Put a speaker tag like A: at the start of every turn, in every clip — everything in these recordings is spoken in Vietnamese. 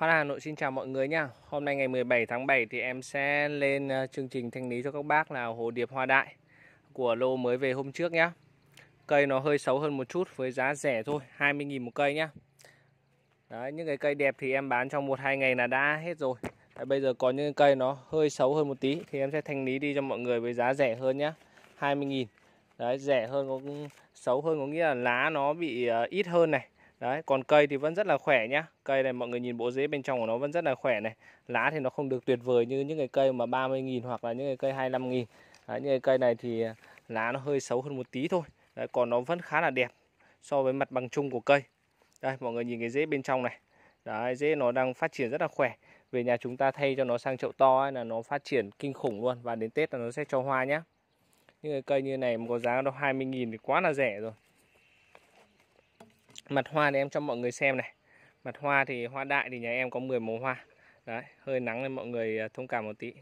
A: Hoa Hà Nội xin chào mọi người nha. Hôm nay ngày 17 tháng 7 thì em sẽ lên ờ, chương trình thanh lý cho các bác là hồ điệp hoa đại của lô mới về hôm trước nhá. Cây nó hơi xấu hơn một chút với giá rẻ thôi, 20 000 một cây nhá. Đấy, những cái cây đẹp thì em bán trong 1 2 ngày là đã hết rồi. Đấy, bây giờ có những cây nó hơi xấu hơn một tí thì em sẽ thanh lý đi cho mọi người với giá rẻ hơn nhá. 20 000 Đấy, rẻ hơn có xấu hơn có nghĩa là lá nó bị ờ, ít hơn này Đấy, còn cây thì vẫn rất là khỏe nhá. Cây này mọi người nhìn bộ rễ bên trong của nó vẫn rất là khỏe này. Lá thì nó không được tuyệt vời như những cái cây mà 30.000 hoặc là những cái cây 25.000. Đấy, những cái cây này thì à, lá nó hơi xấu hơn một tí thôi. Đấy, còn nó vẫn khá là đẹp so với mặt bằng chung của cây. Đây, mọi người nhìn cái rễ bên trong này. Đấy, rễ nó đang phát triển rất là khỏe. Về nhà chúng ta thay cho nó sang chậu to ấy, là nó phát triển kinh khủng luôn và đến Tết là nó sẽ cho hoa nhá. Những cái cây như này mà có giá đâu 20.000 thì quá là rẻ rồi mặt hoa thì em cho mọi người xem này mặt hoa thì hoa đại thì nhà em có 10 màu hoa đấy hơi nắng nên mọi người à, thông cảm một tí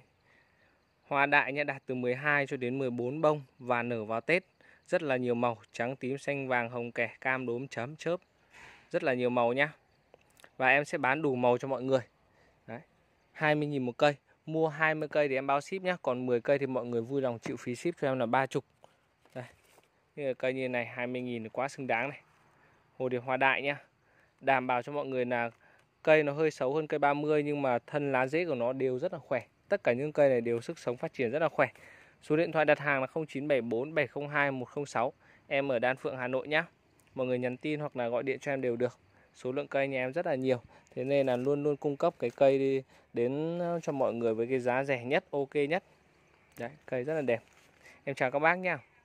A: hoa đại nhé đạt từ 12 cho đến 14 bông và nở vào Tết rất là nhiều màu trắng tím xanh vàng hồng kẻ cam đốm chấm chớp rất là nhiều màu nhá và em sẽ bán đủ màu cho mọi người Đấy. 20.000 một cây mua 20 cây thì em bao ship nhé còn 10 cây thì mọi người vui lòng chịu phí ship cho em là ba chục đây cây như này 20.000 quá xứng đáng này hồ điệp hoa đại nhé đảm bảo cho mọi người là cây nó hơi xấu hơn cây 30 nhưng mà thân lá rễ của nó đều rất là khỏe tất cả những cây này đều sức sống phát triển rất là khỏe số điện thoại đặt hàng là 0974 702 106 em ở Đan Phượng Hà Nội nhé mọi người nhắn tin hoặc là gọi điện cho em đều được số lượng cây nhà em rất là nhiều thế nên là luôn luôn cung cấp cái cây đi đến ờ, cho mọi người với cái giá rẻ nhất ok nhất đấy cây rất là đẹp em chào các bác nha